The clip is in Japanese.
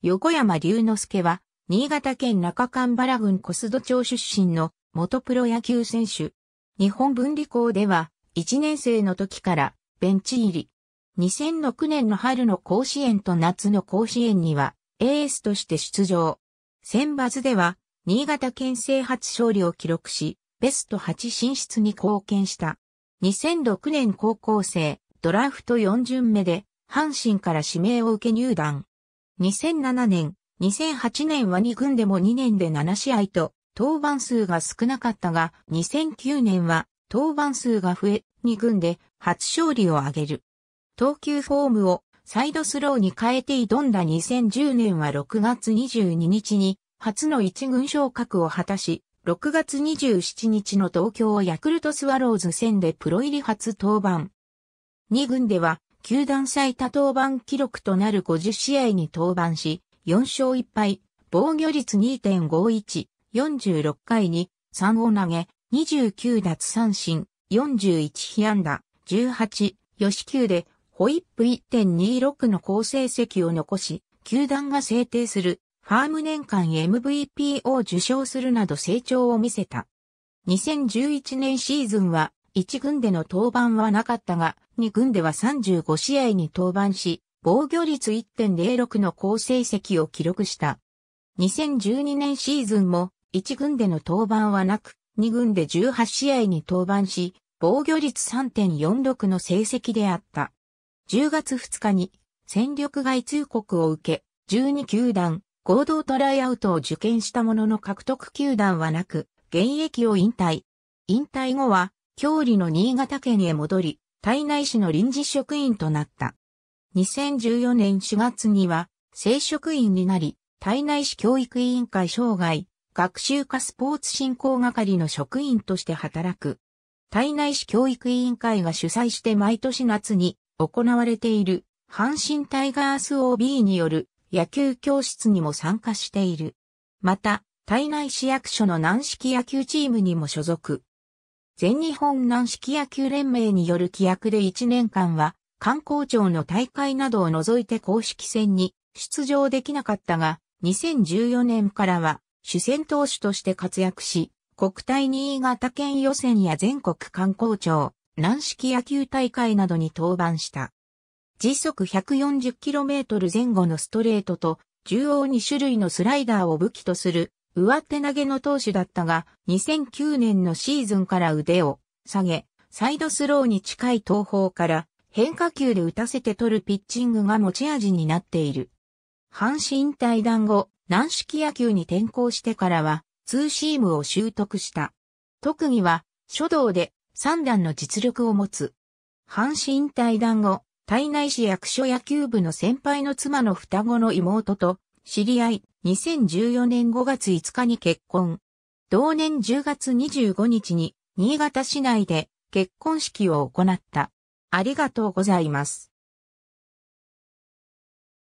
横山龍之介は、新潟県中間原郡小須戸町出身の元プロ野球選手。日本分離校では、1年生の時からベンチ入り。2006年の春の甲子園と夏の甲子園には、エースとして出場。選抜では、新潟県生初勝利を記録し、ベスト8進出に貢献した。2006年高校生、ドラフト4巡目で、阪神から指名を受け入団。2007年、2008年は2軍でも2年で7試合と、登板数が少なかったが、2009年は登板数が増え、2軍で初勝利を挙げる。投球フォームをサイドスローに変えて挑んだ2010年は6月22日に初の1軍昇格を果たし、6月27日の東京ヤクルトスワローズ戦でプロ入り初登板。2軍では球団最多登板記録となる50試合に登板し、4勝1敗、防御率2.51、46回に3を投げ、29奪三振、41被安打、18、四球で、ホイップ1.26の好成績を残し、球団が制定するファーム年間 MVP を受賞するなど成長を見せた。2011年シーズンは1軍での登板はなかったが、2軍では35試合に登板し、防御率1.06の好成績を記録した。2012年シーズンも1軍での登板はなく、2軍で18試合に登板し、防御率3.46の成績であった。10月2日に戦力外通告を受け、12球団合同トライアウトを受験したものの獲得球団はなく、現役を引退。引退後は郷里の新潟県へ戻り、体内市の臨時職員となった。2014年4月には、正職員になり、体内市教育委員会生涯、学習科スポーツ振興係の職員として働く。体内市教育委員会が主催して毎年夏に行われている阪神タイガース OB による野球教室にも参加している。また、体内市役所の軟式野球チームにも所属。全日本軟式野球連盟による規約で1年間は、観光庁の大会などを除いて公式戦に出場できなかったが、2014年からは主戦投手として活躍し、国体新潟県予選や全国観光庁、軟式野球大会などに登板した。時速 140km 前後のストレートと、縦横2種類のスライダーを武器とする上手投げの投手だったが、2009年のシーズンから腕を下げ、サイドスローに近い投法から変化球で打たせて取るピッチングが持ち味になっている。阪神退団後、軟式野球に転向してからは、ツーシームを習得した。特技は、書道で3段の実力を持つ。阪神退団後、体内市役所野球部の先輩の妻の双子の妹と知り合い、2014年5月5日に結婚。同年10月25日に新潟市内で結婚式を行った。ありがとうございます。